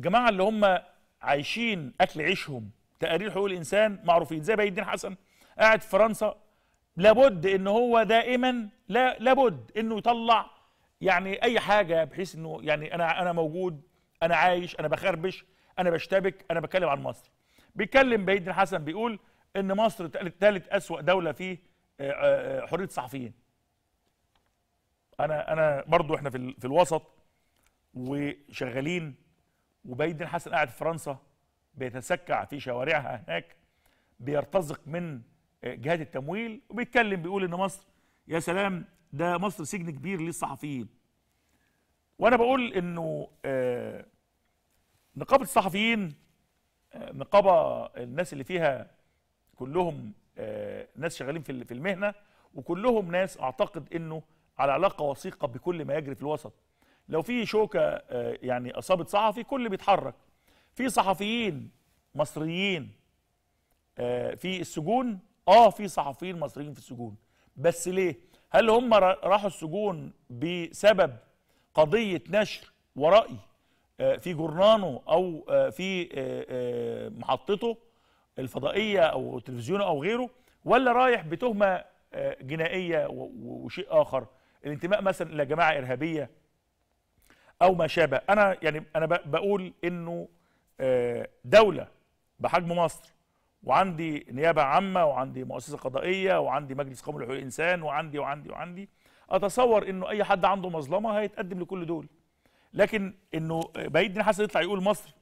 الجماعه اللي هم عايشين اكل عيشهم تقارير حقوق الانسان معروفين زي بهي الدين حسن قاعد في فرنسا لابد ان هو دائما لا لابد انه يطلع يعني اي حاجه بحيث انه يعني انا انا موجود انا عايش انا بخربش انا بشتبك انا بتكلم عن مصر بيتكلم بهي الدين حسن بيقول ان مصر ثالث اسوا دوله في آه، آه، آه، حريه الصحفيين انا انا برضو احنا في الوسط وشغالين وباي الدين حسن قاعد في فرنسا بيتسكع في شوارعها هناك بيرتزق من آه، جهات التمويل وبيتكلم بيقول ان مصر يا سلام ده مصر سجن كبير للصحفيين وانا بقول انه آه، نقابه الصحفيين آه، نقابه الناس اللي فيها كلهم ناس شغالين في المهنه وكلهم ناس اعتقد انه على علاقه وثيقه بكل ما يجري في الوسط لو في شوكه آه، يعني اصابت صحفي كل بيتحرك في صحفيين مصريين آه، في السجون اه في صحفيين مصريين في السجون بس ليه هل هم راحوا السجون بسبب قضيه نشر وراي آه، في جورنانه او في محطته الفضائيه او تلفزيونه او غيره ولا رايح بتهمه جنائيه وشيء اخر الانتماء مثلا الى جماعه ارهابيه او ما شابه انا يعني انا بقول انه آه، دوله بحجم مصر وعندي نيابه عامه وعندي مؤسسه قضائيه وعندي مجلس قومي لحقوق الانسان وعندي وعندي وعندي اتصور انه اي حد عنده مظلمه هيتقدم لكل دول لكن انه آه، بعيد بن حسن يطلع يقول مصر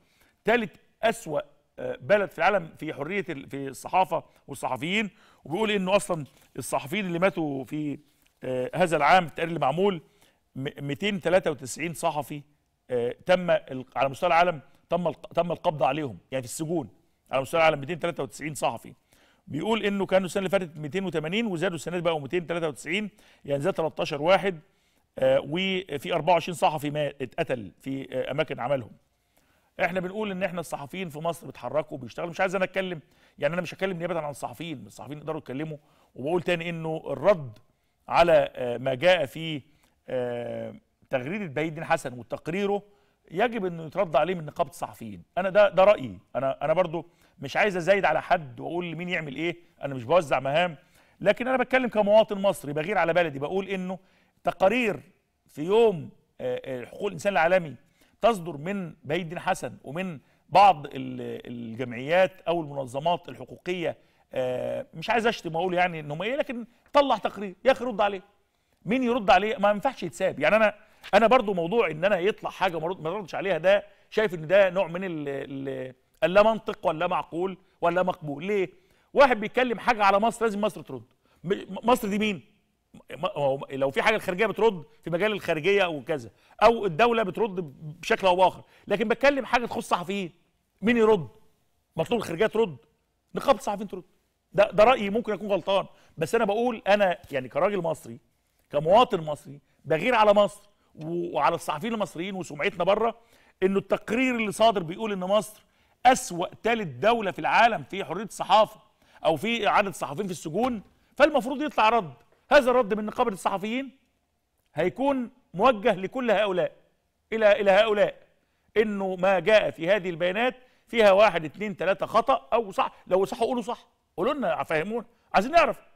ثالث اسوا آه، بلد في العالم في حريه في الصحافه والصحفيين وبيقول انه اصلا الصحفيين اللي ماتوا في هذا العام التقرير اللي معمول 293 صحفي آه، تم على مستوى العالم تم تم القبض عليهم يعني في السجون على مستوى العالم 293 صحفي بيقول انه كانوا السنه اللي فاتت 280 وزادوا السنه دي بقوا 293 يعني زاد 13 واحد آه، وفي 24 صحفي ما اتقتل في آه، اماكن عملهم احنا بنقول ان احنا الصحفيين في مصر بيتحركوا وبيشتغلوا مش عايز انا اتكلم يعني انا مش هتكلم نيابه عن الصحفيين الصحفيين يقدروا يتكلموا وبقول تاني انه الرد على ما جاء في آه، تغريده بهي الدين حسن وتقريره يجب انه يترد عليه من نقابه الصحفيين انا ده ده رايي انا انا برضو مش عايز ازايد على حد واقول مين يعمل ايه انا مش بوزع مهام لكن انا بتكلم كمواطن مصري بغير على بلدي بقول انه تقارير في يوم آه، آه، حقوق الانسان العالمي تصدر من بهي الدين حسن ومن بعض الجمعيات او المنظمات الحقوقيه مش عايز اشتم واقول يعني انهم ايه لكن طلع تقرير يا اخي رد عليه مين يرد عليه ما ينفعش يتساب يعني انا انا برضو موضوع ان انا يطلع حاجه ما ردش عليها ده شايف ان ده نوع من اللا منطق ولا معقول ولا مقبول ليه واحد بيتكلم حاجه على مصر لازم مصر ترد مصر دي مين لو في حاجه الخارجيه بترد في مجال الخارجيه او كذا او الدوله بترد بشكل او باخر لكن بتكلم حاجه تخص صحفيين مين يرد مطلوب الخارجيه ترد نقابه الصحفيين ترد ده ده رايي ممكن اكون غلطان بس انا بقول انا يعني كراجل مصري كمواطن مصري ده غير على مصر وعلى الصحفيين المصريين وسمعتنا بره انه التقرير اللي صادر بيقول ان مصر اسوا ثالث دوله في العالم في حريه الصحافه او في عدد الصحفيين في السجون فالمفروض يطلع رد هذا الرد من نقابه الصحفيين هيكون موجه لكل هؤلاء الى الى هؤلاء انه ما جاء في هذه البيانات فيها واحد اثنين ثلاثة خطا او صح لو صح قولوا صح قولوا لنا فهمونا عايزين نعرف